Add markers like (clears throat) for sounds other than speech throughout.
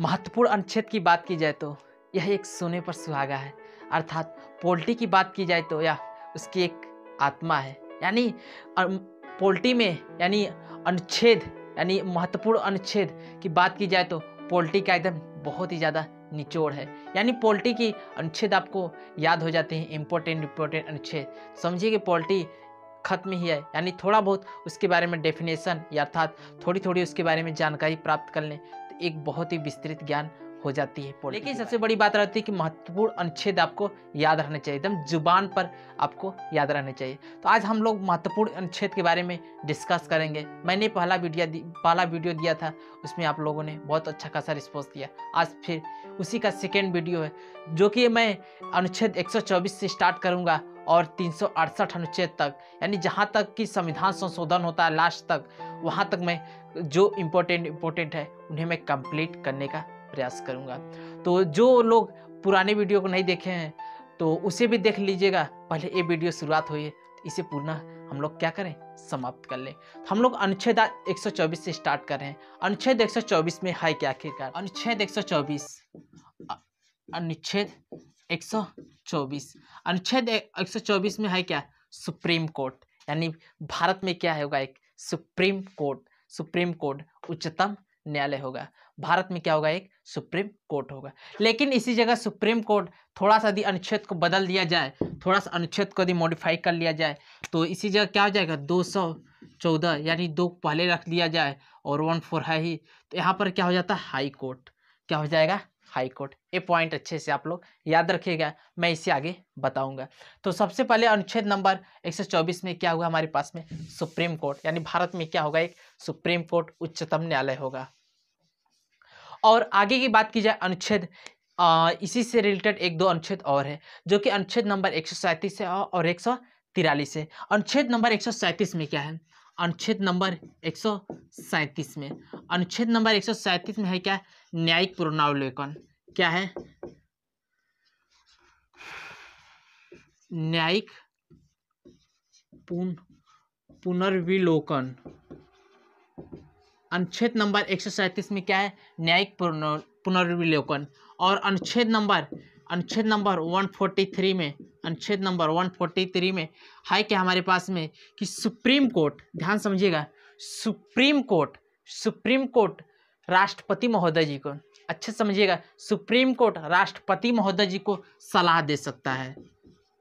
महत्वपूर्ण अनुच्छेद की बात की जाए तो यह एक सोने पर सुहागा है अर्थात पोल्ट्री की बात की जाए तो यह उसकी एक आत्मा है यानी पोल्ट्री में यानी अनुच्छेद यानी महत्वपूर्ण अनुच्छेद की बात की जाए तो पोल्ट्री का एकदम बहुत ही ज़्यादा निचोड़ है यानी पोल्ट्री की अनुच्छेद आपको याद हो जाते हैं इम्पोर्टेंट इम्पोर्टेंट अनुच्छेद समझिए कि पोल्ट्री खत्म ही है यानी थोड़ा बहुत उसके बारे में डेफिनेशन या अर्थात थोड़ी थोड़ी उसके बारे में जानकारी प्राप्त कर लें एक बहुत ही विस्तृत ज्ञान हो जाती है लेकिन सबसे बड़ी बात रहती है कि महत्वपूर्ण अनुच्छेद आपको याद रहने चाहिए एकदम जुबान पर आपको याद रहने चाहिए तो आज हम लोग महत्वपूर्ण अनुच्छेद के बारे में डिस्कस करेंगे मैंने पहला वीडियो पहला वीडियो दिया था उसमें आप लोगों ने बहुत अच्छा खासा रिस्पॉन्स दिया आज फिर उसी का सेकेंड वीडियो है जो कि मैं अनुच्छेद एक से स्टार्ट करूँगा और तीन अनुच्छेद तक यानी जहाँ तक कि संविधान संशोधन होता है लास्ट तक वहाँ तक मैं जो इम्पोर्टेंट इम्पोर्टेंट है उन्हें मैं कंप्लीट करने का प्रयास करूँगा तो जो लोग पुराने वीडियो को नहीं देखे हैं तो उसे भी देख लीजिएगा पहले ये वीडियो शुरुआत हुई है इसे पूर्ण हम लोग क्या करें समाप्त कर लें तो हम लोग अनुच्छेद 124 से स्टार्ट कर रहे हैं अनुच्छेद 124 में है क्या आखिरकार अनुच्छेद 124 अनुच्छेद 124 अनुच्छेद 124 में है क्या सुप्रीम कोर्ट यानी भारत में क्या होगा एक सुप्रीम कोर्ट सुप्रीम कोर्ट उच्चतम न्यायालय होगा भारत में क्या होगा एक सुप्रीम कोर्ट होगा लेकिन इसी जगह सुप्रीम कोर्ट थोड़ा सा यदि अनुच्छेद को बदल दिया जाए थोड़ा सा अनुच्छेद को यदि मॉडिफाई कर लिया जाए तो इसी जगह क्या हो जाएगा दो सौ चौदह यानी दो पहले रख दिया जाए और वन फोर है ही तो यहाँ पर क्या हो जाता है हाई कोर्ट क्या हो जाएगा हाई कोर्ट ये पॉइंट अच्छे से आप लोग याद रखिएगा मैं इसे आगे बताऊंगा तो सबसे पहले अनुच्छेद नंबर 124 में क्या हुआ हमारे पास में सुप्रीम कोर्ट यानी भारत में क्या होगा एक सुप्रीम कोर्ट उच्चतम न्यायालय होगा और आगे की बात की जाए अनुच्छेद इसी से रिलेटेड एक दो अनुच्छेद और है जो कि अनुच्छेद नंबर एक है और एक है अनुच्छेद नंबर एक में क्या है अनुच्छेद नंबर एक में अनुच्छेद नंबर एक में है क्या न्यायिक पूर्णावलोकन क्या है न्यायिक पुन पुनर्विलोकन अनुच्छेद नंबर एक सौ सैंतीस में क्या है न्यायिक पुनर्विलोकन और अनुच्छेद नंबर अनुच्छेद नंबर 143 में अनुच्छेद नंबर 143 में है क्या हमारे पास में कि सुप्रीम कोर्ट ध्यान समझिएगा सुप्रीम कोर्ट सुप्रीम कोर्ट राष्ट्रपति महोदय जी को अच्छे समझिएगा सुप्रीम कोर्ट राष्ट्रपति महोदय जी को सलाह दे सकता है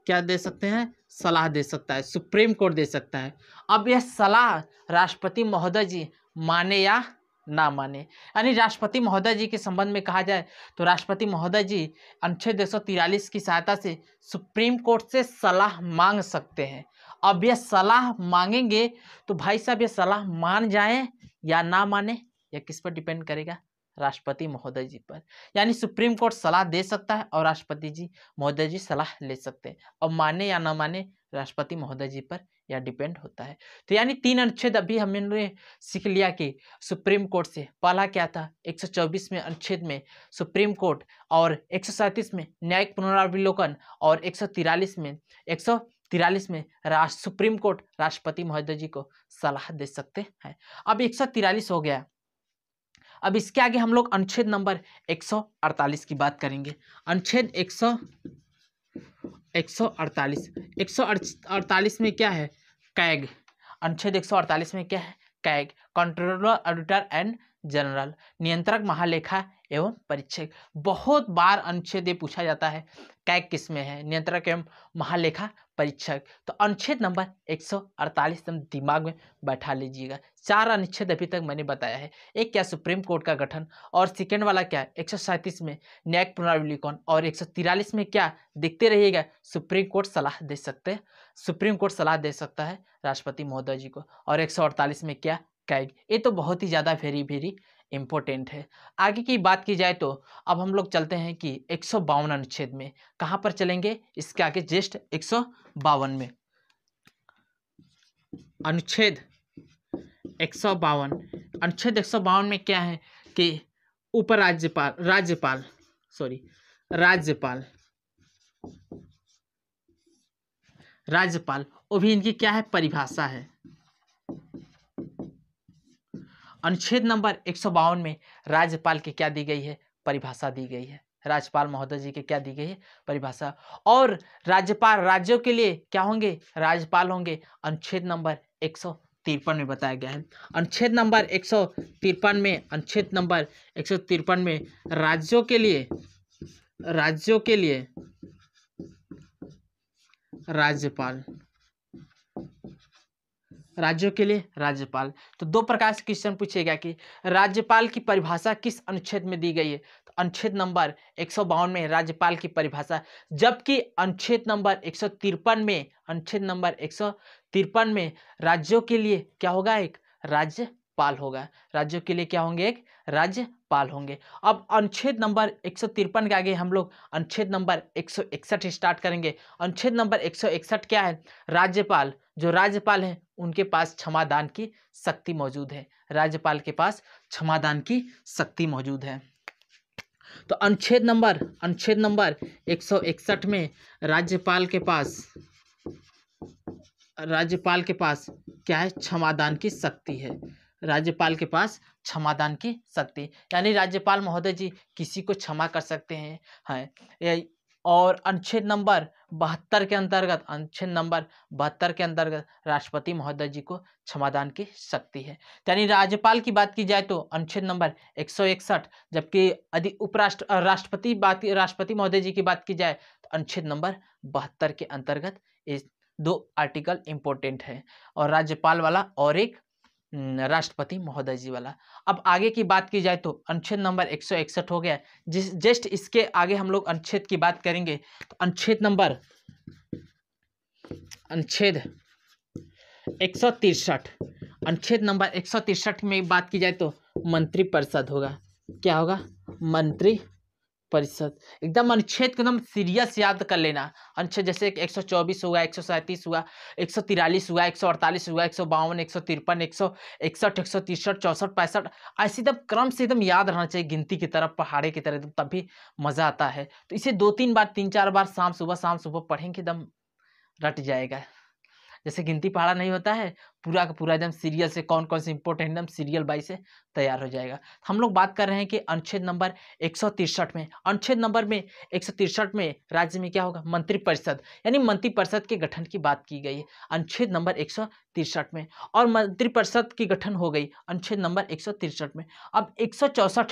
क्या दे सकते हैं सलाह दे सकता है सुप्रीम कोर्ट दे सकता है अब यह सलाह राष्ट्रपति महोदय जी माने या ना माने यानी राष्ट्रपति महोदय जी के संबंध में कहा जाए तो राष्ट्रपति महोदय जी अनुच्छेद एक की सहायता से सुप्रीम कोर्ट से सलाह मांग सकते हैं अब यह सलाह मांगेंगे तो भाई साहब यह सलाह मान जाए या ना माने यह किस पर डिपेंड करेगा राष्ट्रपति महोदय जी पर यानी सुप्रीम कोर्ट सलाह दे सकता है और राष्ट्रपति जी महोदय जी सलाह ले सकते हैं और माने या न माने राष्ट्रपति महोदय जी पर यह डिपेंड होता है तो यानी तीन अनुच्छेद अभी हमने सीख लिया कि सुप्रीम कोर्ट से पहला क्या था 124 में अनुच्छेद में सुप्रीम कोर्ट और एक में न्यायिक पुनरावलोकन और एक में एक तिरालीस में राष्ट्र सुप्रीम कोर्ट राष्ट्रपति महोदय जी को सलाह दे सकते हैं अब एक सौ तिरालीस हो गया अब इसके आगे हम लोग अनुच्छेद नंबर 148 की बात करेंगे अनुच्छेद 100 148 अड़तालीस में क्या है कैग अनुच्छेद 148 में क्या है CAG controller auditor and general नियंत्रक महालेखा एवं परीक्षक बहुत बार अनुच्छेद ये पूछा जाता है कै किस में है नियंत्रक एवं महालेखा परीक्षक तो अनुच्छेद नंबर 148 सौ दिमाग में बैठा लीजिएगा चार अनुच्छेद अभी तक मैंने बताया है एक क्या सुप्रीम कोर्ट का गठन और सेकेंड वाला क्या एक में न्यायिक पुनर्विलीकरण और एक में क्या देखते रहिएगा सुप्रीम कोर्ट सलाह दे सकते हैं सुप्रीम कोर्ट सलाह दे सकता है राष्ट्रपति महोदय जी को और एक में क्या कैग ये तो बहुत ही ज़्यादा फेरी फेरी इम्पोर्टेंट है आगे की बात की जाए तो अब हम लोग चलते हैं कि एक अनुच्छेद में कहाँ पर चलेंगे इसके आगे जस्ट एक में अनुच्छेद एक अनुच्छेद एक में क्या है कि उपराज्यपाल राज्यपाल सॉरी राज्यपाल राज्यपाल वो भी इनकी क्या है परिभाषा है अनुच्छेद नंबर एक में राज्यपाल की क्या दी गई है परिभाषा दी गई है राज्यपाल महोदय जी के क्या दी गई है परिभाषा और राज्यपाल राज्यों के लिए क्या होंगे राज्यपाल होंगे अनुच्छेद नंबर एक तिरपन में बताया गया है अनुच्छेद नंबर एक में अनुच्छेद नंबर एक में राज्यों के लिए राज्यों के लिए राज्यपाल राज्यों के लिए राज्यपाल तो दो प्रकार से क्वेश्चन पूछेगा कि राज्यपाल की परिभाषा किस अनुच्छेद में दी गई है तो अनुच्छेद नंबर एक में राज्यपाल की परिभाषा जबकि अनुच्छेद नंबर एक में अनुच्छेद नंबर एक में राज्यों के लिए क्या होगा एक राज्य पाल होगा राज्यों के लिए क्या होंगे एक राज्यपाल होंगे अब अनुच्छेद नंबर एक के आगे हम लोग अनुच्छेद नंबर एक स्टार्ट करेंगे अनुच्छेद नंबर एक क्या है राज्यपाल जो राज्यपाल हैं उनके पास क्षमादान की शक्ति मौजूद है राज्यपाल के पास क्षमादान की शक्ति मौजूद है तो अनुच्छेद नंबर अनुच्छेद नंबर एक में राज्यपाल के पास राज्यपाल के पास क्या है क्षमादान की शक्ति है राज्यपाल के पास क्षमादान की शक्ति यानी राज्यपाल महोदय जी किसी को क्षमा कर सकते हैं हैं और अनुच्छेद नंबर बहत्तर के अंतर्गत अनुच्छेद नंबर बहत्तर के अंतर्गत राष्ट्रपति महोदय जी को क्षमादान की शक्ति है यानी राज्यपाल की बात की जाए तो अनुच्छेद नंबर एक सौ इकसठ जबकि यदि उपराष्ट्र राष्ट्रपति बात राष्ट्रपति महोदय जी की बात की जाए तो अनुच्छेद नंबर बहत्तर के अंतर्गत इस दो आर्टिकल इम्पोर्टेंट है और राज्यपाल वाला और एक राष्ट्रपति महोदय जी वाला अब आगे की बात की जाए तो अनुच्छेद नंबर एक हो गया जिस जस्ट इसके आगे हम लोग अनुच्छेद की बात करेंगे तो अनुच्छेद नंबर अनुच्छेद एक अनुच्छेद नंबर एक में बात की जाए तो मंत्रिपरिषद होगा क्या होगा मंत्री परिषद एकदम अनुच्छेद को एकदम सीरियस याद कर लेना अनुच्छेद जैसे एक सौ चौबीस हुआ एक सौ सैंतीस हुआ एक सौ तिरालीस हुआ एक सौ अड़तालीस हुआ एक सौ बावन एक सौ तिरपन एक सौ इकसठ एक सौ तिरसठ चौंसठ पैंसठ ऐसे एकदम क्रम से एकदम याद रहना चाहिए गिनती की तरफ पहाड़े की तरफ तब भी मज़ा आता है तो इसे दो तीन बार तीन चार बार शाम सुबह शाम सुबह पढ़ेंगे एकदम रट जाएगा जैसे गिनती पहाड़ा नहीं होता है पूरा का पूरा एकदम सीरियल से कौन कौन से इंपोर्टेंट एकदम सीरियल बाई से तैयार हो जाएगा हम लोग बात कर रहे हैं कि अनुच्छेद नंबर एक में अनुच्छेद नंबर में एक में राज्य में क्या होगा मंत्रिपरिषद यानी मंत्रिपरिषद के गठन की बात की गई है अनुच्छेद नंबर एक में और मंत्रिपरिषद की गठन हो गई अनुच्छेद नंबर एक में अब एक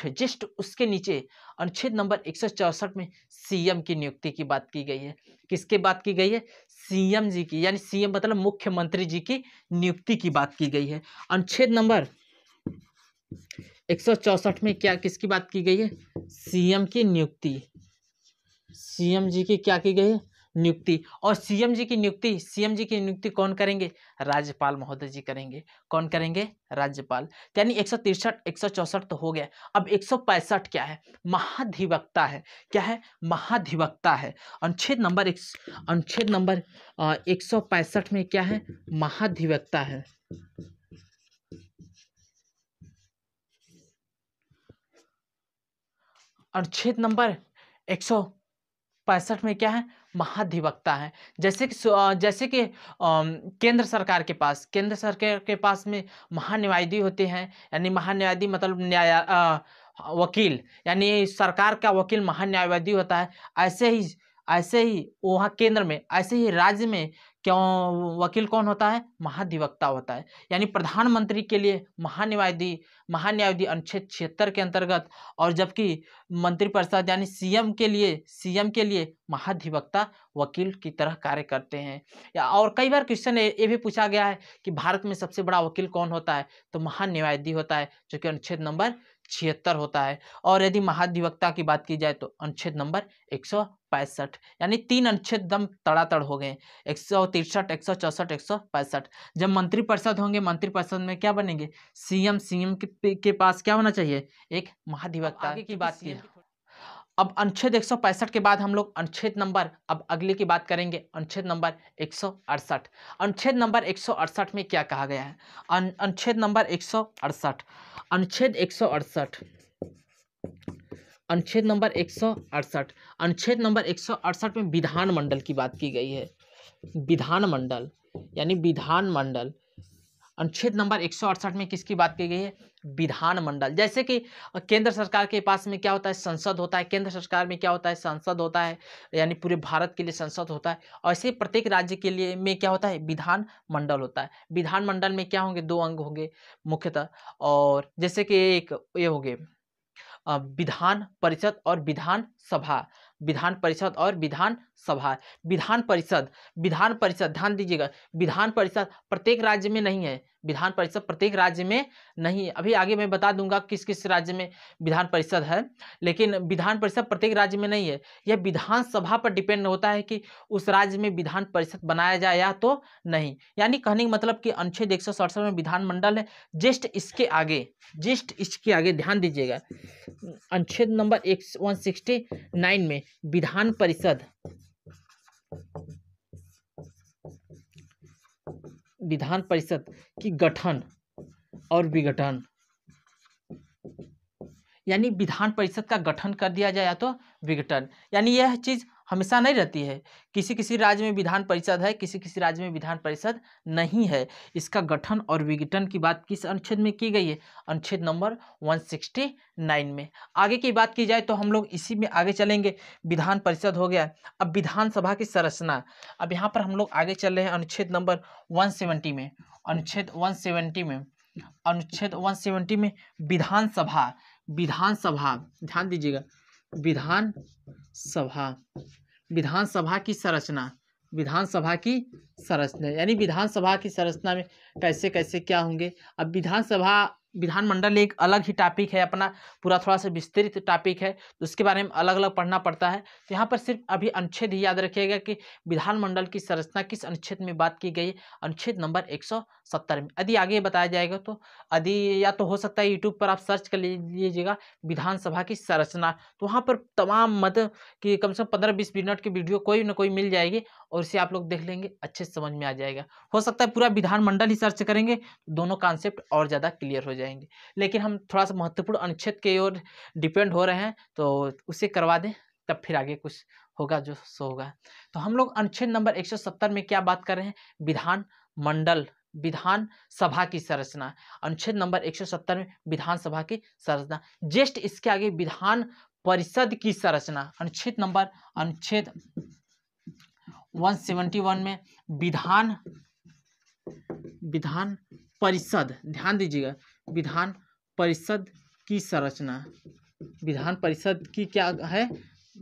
है जस्ट उसके नीचे अनुच्छेद नंबर एक में सीएम की नियुक्ति की बात की गई है किसके बात की गई है सीएम जी की यानी सीएम मतलब मुख्यमंत्री जी की नियुक्ति की बात की गई है अनुच्छेद नंबर एक में क्या किसकी बात की गई है सीएम की नियुक्ति सीएम जी की क्या की गई है नियुक्ति और सीएम जी की नियुक्ति सीएम जी की नियुक्ति कौन करेंगे राज्यपाल महोदय जी करेंगे कौन करेंगे राज्यपाल यानी एक सौ तिरसठ एक सौ चौसठ तो हो गया अब एक सौ क्या है महाधिवक्ता है क्या है महाधिवक्ता है अनुच्छेद नंबर एक अनुच्छेद नंबर एक सौ में क्या है महाधिवक्ता है अनुच्छेद नंबर एक सौ पैंसठ में क्या है महाधिवक्ता हैं जैसे कि जैसे कि केंद्र सरकार के पास केंद्र सरकार के पास में महान्यायवादी होते हैं यानी महान्यायवादी मतलब न्याय वकील यानी सरकार का वकील महान्यायवादी होता है ऐसे ही ऐसे ही वहाँ केंद्र में ऐसे ही राज्य में क्यों वकील कौन होता है महाधिवक्ता होता है यानी प्रधानमंत्री के लिए महान्यायवादी महान्यायवादी अनुच्छेद छिहत्तर के अंतर्गत और जबकि मंत्रिपरिषद यानी सीएम के लिए सीएम के लिए महाधिवक्ता वकील की तरह कार्य करते हैं या और कई बार क्वेश्चन ये भी पूछा गया है कि भारत में सबसे बड़ा वकील कौन होता है तो महान्यायवादी होता है जो कि अनुच्छेद नंबर छिहत्तर होता है और यदि महाधिवक्ता की बात की जाए तो अनुच्छेद नंबर एक सौ पैंसठ यानी तीन अनुच्छेद दम तड़ातड़ हो गए एक सौ तिरसठ एक सौ चौसठ एक सौ पैंसठ जब मंत्रिपरिषद होंगे मंत्रिपरिषद में क्या बनेंगे सीएम सीएम के, के पास क्या होना चाहिए एक महाधिवक्ता की बात की अब अनुच्छेद एक के बाद हम लोग अनुच्छेद नंबर अब अगले की बात करेंगे अनुच्छेद नंबर एक अनुच्छेद नंबर एक में क्या कहा गया है अनुच्छेद नंबर एक अनुच्छेद एक अनुच्छेद नंबर एक अनुच्छेद नंबर एक में विधान मंडल की बात की गई है विधानमंडल यानी विधानमंडल अनुच्छेद नंबर एक में किसकी बात की गई है विधानमंडल जैसे कि केंद्र सरकार के पास में क्या होता है संसद होता है केंद्र सरकार में क्या होता है संसद होता है यानी पूरे भारत के लिए संसद होता है ऐसे प्रत्येक राज्य के लिए में क्या होता है विधानमंडल होता है विधानमंडल में क्या होंगे दो अंग होंगे मुख्यतः और जैसे कि एक ये होंगे विधान परिषद और विधान सभा विधान परिषद और विधान सभा विधान परिषद विधान परिषद ध्यान दीजिएगा विधान परिषद प्रत्येक राज्य में नहीं है विधान परिषद प्रत्येक राज्य में नहीं अभी आगे मैं बता दूंगा किस किस राज्य में विधान परिषद है लेकिन विधान परिषद प्रत्येक राज्य में नहीं है यह विधानसभा पर डिपेंड होता है कि उस राज्य में विधान परिषद बनाया जाए या तो नहीं यानी कहने का मतलब कि अनुच्छेद एक में विधानमंडल है जिस्ट इसके आगे जिस्ट इसके आगे ध्यान दीजिएगा अनुच्छेद नंबर एक में विधान परिषद विधान परिषद की गठन और विघटन यानी विधान परिषद का गठन कर दिया जाए या तो विघटन यानी यह चीज़ हमेशा नहीं रहती है किसी किसी राज्य में विधान परिषद है किसी किसी राज्य में विधान परिषद नहीं है इसका गठन और विघटन की बात किस अनुच्छेद में की गई है अनुच्छेद नंबर 169 में आगे की बात की जाए तो हम लोग इसी में आगे चलेंगे विधान परिषद हो गया अब विधानसभा की संरचना अब यहाँ पर हम लोग आगे चल रहे हैं अनुच्छेद नंबर वन में अनुच्छेद वन में अनुच्छेद वन में विधानसभा विधानसभा ध्यान दीजिएगा विधान सभा विधानसभा की संरचना विधानसभा की संरचना यानी विधानसभा की संरचना में कैसे कैसे क्या होंगे अब विधानसभा विधानमंडल एक अलग ही टॉपिक है अपना पूरा थोड़ा सा विस्तृत टॉपिक है तो उसके बारे में अलग अलग पढ़ना पड़ता है तो यहाँ पर सिर्फ अभी अनुच्छेद ही याद रखिएगा कि विधानमंडल की संरचना किस अनुच्छेद में बात की गई अनुच्छेद नंबर 170 में यदि आगे बताया जाएगा तो यदि या तो हो सकता है यूट्यूब पर आप सर्च कर लीजिएगा विधानसभा की संरचना तो वहाँ पर तमाम मत कि कम से कम पंद्रह बीस मिनट की वीडियो कोई ना कोई मिल जाएगी और इसे आप लोग देख लेंगे अच्छे से समझ में आ जाएगा हो सकता है पूरा विधानमंडल ही सर्च करेंगे दोनों कॉन्सेप्ट और ज़्यादा क्लियर हो जाएगा जाएंगे लेकिन हम थोड़ा सा महत्वपूर्ण अनुच्छेद के ओर डिपेंड हो रहे हैं तो उसे करवा दें तब फिर आगे कुछ होगा जो सो होगा तो हम लोग अनुच्छेद नंबर 170 में क्या बात कर रहे हैं विधान मंडल विधान सभा की संरचना अनुच्छेद नंबर 170 में विधान सभा की संरचना जेस्ट इसके आगे विधान परिषद की संरचना अनुच्छेद नंबर अनुच्छेद 171 में विधान विधान परिषद ध्यान दीजिएगा विधान परिषद की संरचना विधान परिषद की क्या है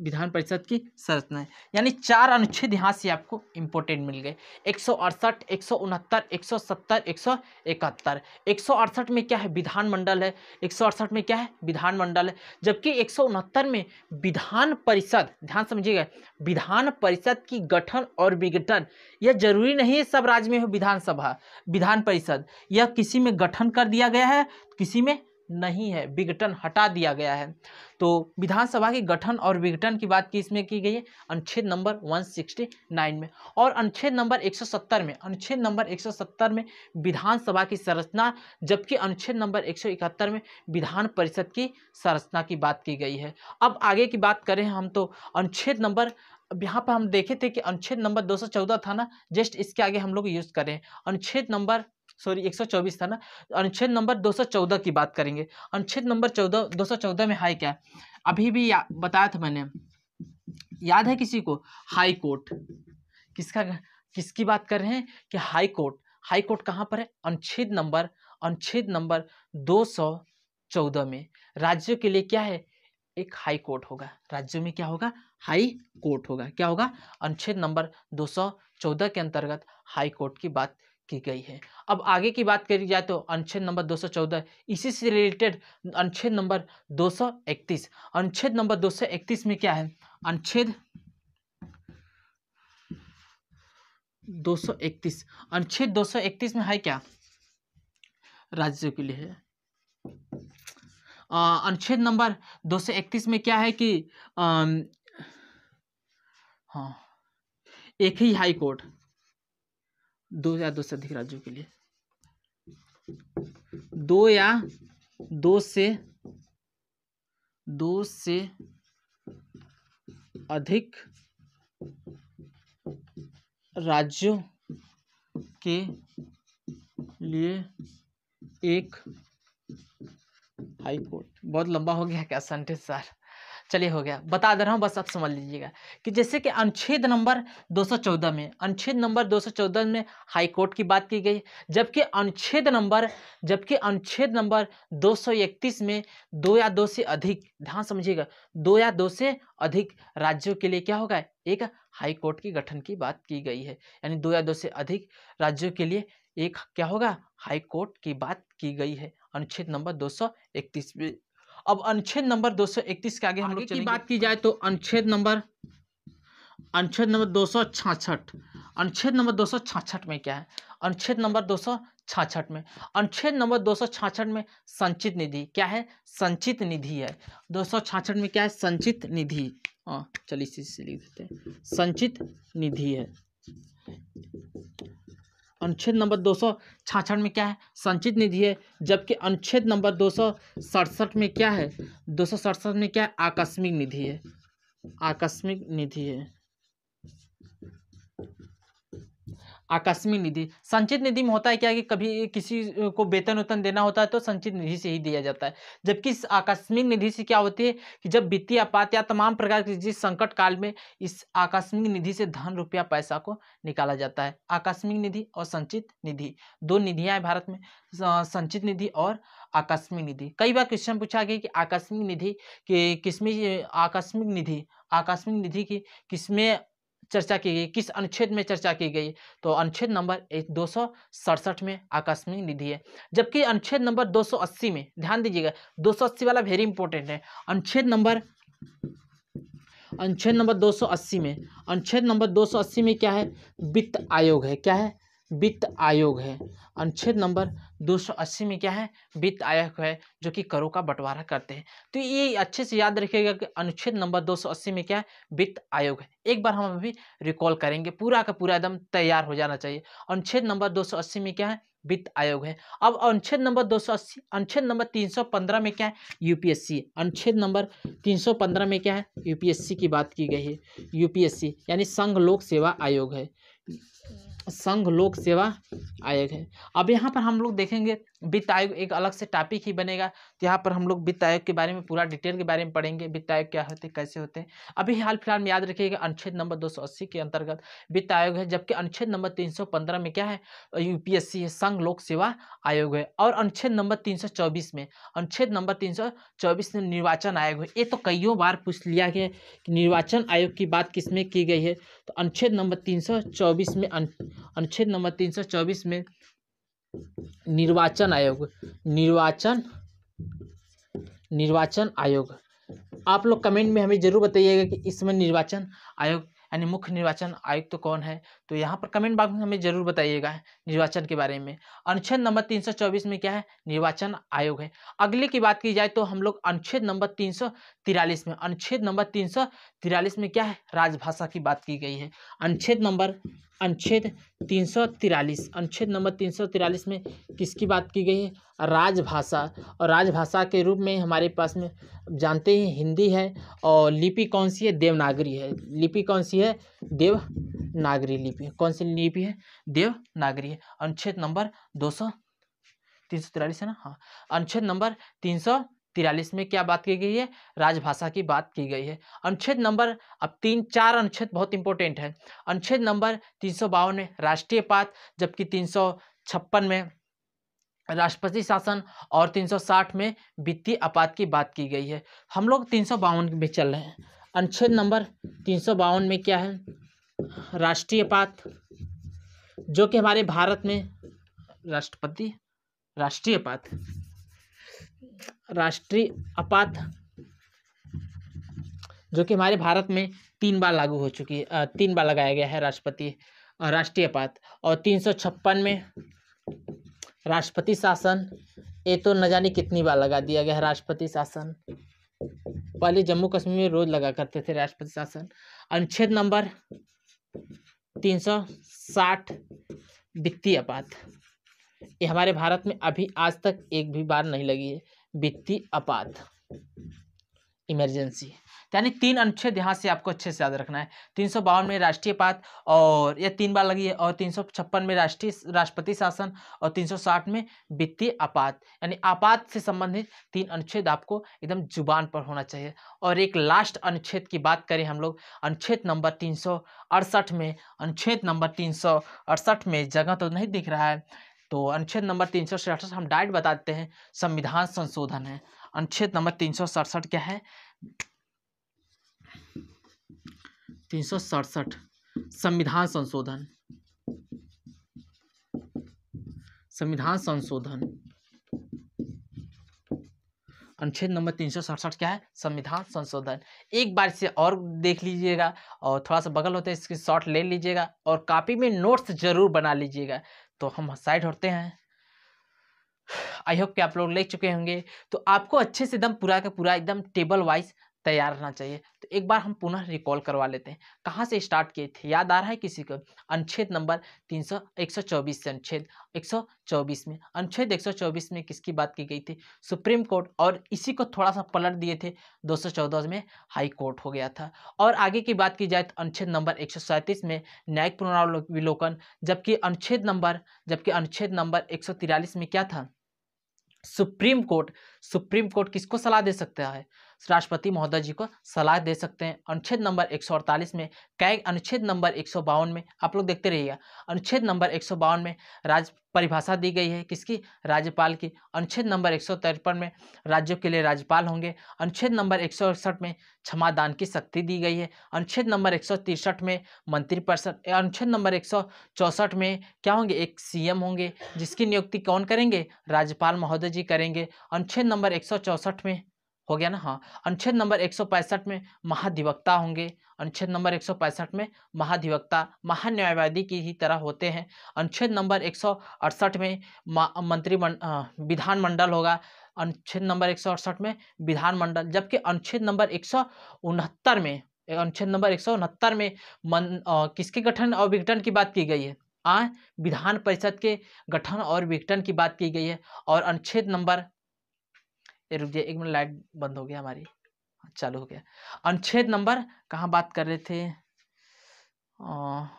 विधान परिषद की संरचना यानी चार अनुच्छेद यहाँ से आपको इम्पोर्टेंट मिल गए एक सौ अड़सठ एक सौ उनहत्तर एक सौ सत्तर एक सौ इकहत्तर एक सौ अड़सठ में क्या है विधानमंडल है एक सौ अड़सठ में क्या है विधानमंडल है जबकि एक सौ उनहत्तर में विधान परिषद ध्यान समझिएगा विधान परिषद की गठन और विघटन यह जरूरी नहीं है सब राज्य में हो विधानसभा विधान परिषद यह किसी में गठन कर दिया गया है किसी में नहीं है विघटन हटा दिया गया है तो विधानसभा के गठन और विघटन की बात किसमें की गई है अनुच्छेद नंबर 169 में और अनुच्छेद नंबर 170 में अनुच्छेद नंबर 170 में विधानसभा की संरचना जबकि अनुच्छेद नंबर 171 में विधान परिषद की संरचना की बात की गई है अब आगे की बात करें हम तो अनुच्छेद नंबर अब यहाँ पर हम देखे थे कि अनुच्छेद नंबर 214 था ना जस्ट इसके आगे हम लोग यूज़ करें अनुच्छेद नंबर सॉरी 124 था ना अनुच्छेद नंबर 214 की बात करेंगे अनुच्छेद नंबर 14 214 में हाई क्या अभी भी या, बताया था मैंने याद है किसी को हाई कोर्ट किसका किसकी बात कर रहे हैं कि हाई कोर्ट हाई कोर्ट कहाँ पर है अनुच्छेद नंबर अनुच्छेद नंबर 214 में राज्यों के लिए क्या है एक हाई कोर्ट होगा राज्यों में क्या होगा हाई कोर्ट होगा क्या होगा अनुच्छेद नंबर 214 के अंतर्गत हाई कोर्ट की बात की गई है अब आगे की बात करी जाए तो अनुच्छेद नंबर 214 इसी से रिलेटेड अनुच्छेद नंबर 231 अनुच्छेद नंबर 231 में क्या है अनुच्छेद 231 अनुच्छेद 231 में है क्या राज्यों के लिए है अनुच्छेद नंबर 231 में क्या है कि आ, हाँ एक ही हाई कोर्ट दो या दो से अधिक राज्यों के लिए दो या दो से दो से अधिक राज्यों के लिए एक हाई कोर्ट बहुत लंबा हो गया क्या सेंटेंस सर चलिए हो गया बता दे रहा हूँ बस आप समझ लीजिएगा कि जैसे कि अनुच्छेद नंबर 214 में अनुच्छेद नंबर 214 में हाई कोर्ट की बात की गई जबकि अनुच्छेद नंबर जबकि अनुच्छेद नंबर 231 में दो या दो से अधिक ध्यान समझिएगा दो या दो से अधिक राज्यों के लिए क्या होगा एक हाई कोर्ट के गठन की बात की गई है यानी दो या दो से अधिक राज्यों के लिए एक क्या होगा हाई कोर्ट की बात की गई है अनुच्छेद नंबर 231 में अब अनुच्छेद नंबर 231 के आगे हम लोग की बात की जाए तो अनुच्छेद नंबर अनुच्छेद नंबर दो सौ छाछठ अनुच्छेद नंबर दो सौ छाछठ में क्या है अनुच्छेद नंबर दो सौ छाछठ में अनुच्छेद नंबर दो सौ छाछठ में संचित निधि क्या है संचित निधि है दो सौ छाछठ में क्या है संचित निधि हाँ चलिए इसी से लिख देते हैं संचित निधि है अनुच्छेद नंबर दो सौ में क्या है संचित निधि है जबकि अनुच्छेद नंबर दो सौ सड़सठ में क्या है दो सौ सड़सठ में क्या है आकस्मिक निधि है आकस्मिक निधि है आकस्मिक निधि संचित निधि में होता है क्या कि कभी किसी को वेतन वेतन देना होता है तो संचित निधि से ही दिया जाता है जबकि इस आकस्मिक निधि से क्या होती है कि जब वित्तीय आपात या तमाम प्रकार की जिस संकट काल में इस आकस्मिक निधि से धन रुपया पैसा को निकाला जाता है आकस्मिक निधि और संचित निधि दो निधियाँ हैं भारत में संचित निधि और आकस्मिक निधि कई बार क्वेश्चन पूछा गया कि आकस्मिक निधि के किसमें आकस्मिक निधि आकस्मिक निधि की किसमें चर्चा की गई किस अनुच्छेद में चर्चा की गई तो अनुच्छेद नंबर दो में आकस्मिक निधि है जबकि अनुच्छेद नंबर 280 में ध्यान दीजिएगा 280 वाला वेरी इंपॉर्टेंट है अनुच्छेद नंबर अनुच्छेद नंबर 280 में अनुच्छेद नंबर 280 में क्या है वित्त आयोग है क्या है वित्त आयोग है अनुच्छेद नंबर 280 में क्या है वित्त आयोग है जो कि करों का बंटवारा करते हैं तो ये अच्छे से याद रखिएगा कि अनुच्छेद नंबर 280 में क्या है वित्त आयोग है एक बार हम अभी रिकॉल करेंगे पूरा का पूरा एकदम तैयार हो जाना चाहिए अनुच्छेद नंबर 280 में क्या है वित्त आयोग है अब अनुच्छेद नंबर 280 अनुच्छेद नंबर 315 में क्या है यूपीएससी अनुच्छेद नंबर 315 में क्या है यूपीएससी की बात की गई है यूपीएससी यानी संघ लोक सेवा आयोग है संघ लोक सेवा आयोग है अब यहाँ पर हम लोग देखेंगे वित्त आयोग एक अलग से टॉपिक ही बनेगा तो यहाँ पर हम लोग वित्त आयोग के बारे में पूरा डिटेल के बारे में पढ़ेंगे वित्त आयोग क्या होते हैं कैसे होते हैं अभी हाल फिलहाल में याद रखिएगा अनुच्छेद नंबर 280 के अंतर्गत वित्त आयोग है जबकि अनुच्छेद नंबर 315 में क्या है यूपीएससी है संघ लोक सेवा आयोग है और अनुच्छेद नंबर चौबीस में अनुच्छेद नंबर चौबीस में निर्वाचन आयोग है ये तो कईयों बार पूछ लिया गया कि निर्वाचन आयोग की बात किसमें की गई है तो अनुच्छेद नंबर चौबीस में अनुच्छेद नंबर चौबीस में निर्वाचन आयोग निर्वाचन निर्वाचन आयोग आप लोग कमेंट में हमें जरूर बताइएगा कि इसमें निर्वाचन आयोग यानी मुख्य निर्वाचन आयुक्त तो कौन है तो यहाँ पर कमेंट बॉक्स में हमें जरूर बताइएगा निर्वाचन के बारे में अनुच्छेद नंबर 324 में क्या है निर्वाचन आयोग है अगले की बात की जाए तो हम लोग अनुच्छेद नंबर तीन में अनुच्छेद नंबर तीन तिरालीस में क्या है राजभाषा की बात की गई है अनुच्छेद नंबर अनुच्छेद तीन सौ तिरालीस अनुच्छेद नंबर तीन सौ तिरालीस में किसकी बात की गई है राजभाषा और राजभाषा के रूप में हमारे पास में जानते ही हिंदी है और लिपि कौन सी है देवनागरी है लिपि कौन सी है देवनागरी लिपि कौन सी लिपि है देवनागरी है अनुच्छेद नंबर दो सौ तीन सौ तिरालीस है ना हाँ अनुच्छेद नंबर तीन सौ तिरालीस में क्या बात की गई है राजभाषा की बात की गई है अनुच्छेद नंबर अब तीन चार अनुच्छेद बहुत इंपॉर्टेंट है अनुच्छेद नंबर तीन सौ बावन में राष्ट्रीय पात जबकि तीन सौ छप्पन में राष्ट्रपति शासन और तीन सौ साठ में वित्तीय आपात की बात की गई है हम लोग तीन सौ बावन में चल रहे हैं अनुच्छेद नंबर तीन सौ बावन में क्या है राष्ट्रीय पात जो कि हमारे भारत में राष्ट्रपति राष्ट्रीय पात राष्ट्रीय आपात जो कि हमारे भारत में तीन बार लागू हो चुकी है तीन बार लगाया गया है राष्ट्रपति राष्ट्रीय आपात और तीन सौ छप्पन में राष्ट्रपति शासन ये तो न जाने कितनी बार लगा दिया गया है राष्ट्रपति शासन पहले जम्मू कश्मीर में रोज लगा करते थे राष्ट्रपति शासन अनुच्छेद नंबर तीन सौ साठ वित्तीय आपात ये हमारे भारत में अभी आज तक एक भी बार नहीं लगी है वित्तीय आपात इमरजेंसी यानी तीन अनुच्छेद यहाँ से आपको अच्छे से याद रखना है तीन सौ बावन में राष्ट्रीय पात और यह तीन बार लगी है और तीन सौ छप्पन में राष्ट्रीय राष्ट्रपति शासन और तीन सौ साठ में वित्तीय आपात यानी आपात से संबंधित तीन अनुच्छेद आपको एकदम जुबान पर होना चाहिए और एक लास्ट अनुच्छेद की बात करें हम लोग अनुच्छेद नंबर तीन सौ अड़सठ में अनुच्छेद नंबर तीन सौ अड़सठ में जगह तो नहीं दिख रहा है तो अनुच्छेद नंबर तीन सौ सड़सठ हम डायरेक्ट बताते हैं संविधान संशोधन है अनुच्छेद नंबर तीन सौ सड़सठ क्या है तीन सौ सड़सठ संविधान संशोधन संविधान संशोधन अनुच्छेद नंबर तीन सौ सड़सठ क्या है संविधान संशोधन एक बार से और देख लीजिएगा और थोड़ा सा बगल होते हैं इसकी शॉर्ट ले लीजिएगा और कापी में नोट्स जरूर बना लीजिएगा तो हम साइड होते हैं आई (sighs) होप कि आप लोग ले चुके होंगे तो आपको अच्छे से एकदम पूरा का पूरा एकदम टेबल वाइज तैयार रहना चाहिए तो एक बार हम पुनः रिकॉल करवा लेते हैं कहाँ से स्टार्ट किए थे याद आ रहा है किसी को अनुच्छेद नंबर तीन सौ एक सौ चौबीस से अनुच्छेद एक सौ चौबीस में अनुच्छेद एक सौ चौबीस में किसकी बात की गई थी सुप्रीम कोर्ट और इसी को थोड़ा सा पलट दिए थे दो सौ चौदह में हाई कोर्ट हो गया था और आगे की बात की जाए तो अनुच्छेद नंबर एक सौ सैंतीस में न्यायिक पुनरावलोकन जबकि अनुच्छेद नंबर जबकि अनुच्छेद नंबर एक सौ तिरालीस में क्या था सुप्रीम कोर्ट सुप्रीम कोर्ट किसको सलाह दे सकता है राष्ट्रपति महोदय जी को सलाह दे सकते हैं अनुच्छेद नंबर एक में कैग अनुच्छेद नंबर एक में आप लोग देखते रहिएगा अनुच्छेद नंबर एक में राज परिभाषा दी गई है किसकी राज्यपाल की अनुच्छेद नंबर एक में राज्यों के लिए राज्यपाल होंगे अनुच्छेद नंबर एक में क्षमादान की शक्ति दी गई है अनुच्छेद नंबर एक में मंत्रिपरिषद अनुच्छेद नंबर एक में क्या होंगे एक सीएम होंगे जिसकी नियुक्ति कौन करेंगे राज्यपाल महोदय जी करेंगे अनुच्छेद नंबर एक में हो गया ना हाँ अनुच्छेद नंबर एक में महाधिवक्ता होंगे अनुच्छेद नंबर एक में महाधिवक्ता महान्यायवादी की ही तरह होते हैं अनुच्छेद नंबर एक में मंत्रिमंडल विधानमंडल होगा अनुच्छेद नंबर एक में विधानमंडल जबकि अनुच्छेद नंबर एक में अनुच्छेद नंबर एक में मन आ, किसके गठन और विघटन की बात की गई है आ विधान परिषद के गठन और विघटन की बात की गई है और अनुच्छेद नंबर ये रुक जाए एक मिनट लाइट बंद हो गया हमारी हाँ, चालू हो गया अनुच्छेद नंबर कहाँ बात कर रहे थे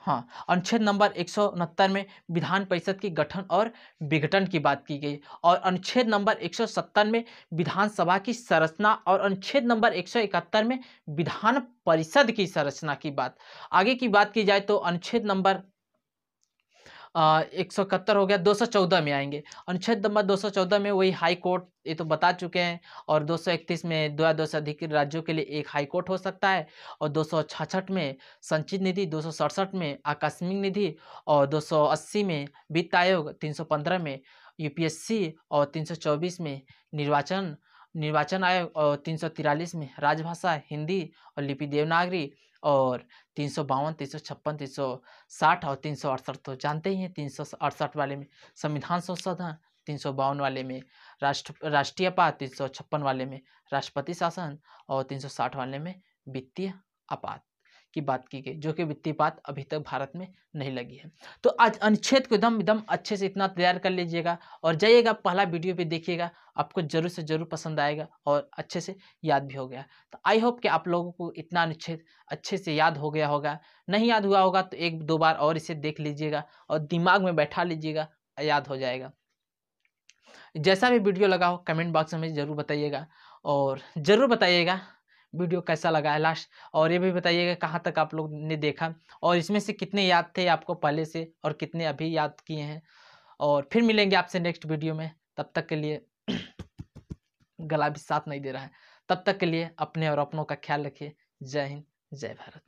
हाँ अनुच्छेद नंबर एक में विधान परिषद के गठन और विघटन की बात की गई और अनुच्छेद नंबर एक में विधानसभा की संरचना और अनुच्छेद नंबर एक में विधान परिषद की संरचना की बात आगे की बात की जाए तो अनुच्छेद नंबर एक सौ इकहत्तर हो गया दो सौ चौदह में आएंगे अनुच्छेद नंबर दो सौ चौदह में वही हाई कोर्ट ये तो बता चुके हैं और दो सौ इकतीस में दो या दो से अधिक राज्यों के लिए एक हाई कोर्ट हो सकता है और दो सौ छाछठ में संचित निधि दो सौ सड़सठ में आकस्मिक निधि और दो सौ अस्सी में वित्त आयोग तीन सौ पंद्रह में यूपीएससी और तीन सौ चौबीस में निर्वाचन निर्वाचन आयोग और तीन सौ तिरालीस में राजभाषा हिंदी और लिपि देवनागरी और तीन सौ बावन तीन सौ छप्पन तीन सौ साठ और तीन सौ अड़सठ तो जानते ही हैं तीन सौ अड़सठ वाले में संविधान संसद है तीन सौ बावन वाले में राष्ट्र राष्ट्रीय आपात तीन सौ छप्पन वाले में राष्ट्रपति शासन और तीन सौ साठ वाले में वित्तीय आपात की बात की गई जो कि वित्तीय बात अभी तक भारत में नहीं लगी है तो आज अनुच्छेद को एकदम एकदम अच्छे से इतना तैयार कर लीजिएगा और जाइएगा पहला वीडियो भी देखिएगा आपको जरूर से जरूर पसंद आएगा और अच्छे से याद भी हो गया तो आई होप कि आप लोगों को इतना अनुच्छेद अच्छे से याद हो गया होगा नहीं याद हुआ होगा तो एक दो बार और इसे देख लीजिएगा और दिमाग में बैठा लीजिएगा याद हो जाएगा जैसा भी वीडियो लगा हो कमेंट बॉक्स में जरूर बताइएगा और ज़रूर बताइएगा वीडियो कैसा लगा है लास्ट और ये भी बताइएगा कहाँ तक आप लोग ने देखा और इसमें से कितने याद थे आपको पहले से और कितने अभी याद किए हैं और फिर मिलेंगे आपसे नेक्स्ट वीडियो में तब तक के लिए (clears throat) गला भी साथ नहीं दे रहा है तब तक के लिए अपने और अपनों का ख्याल रखिए जय हिंद जय भारत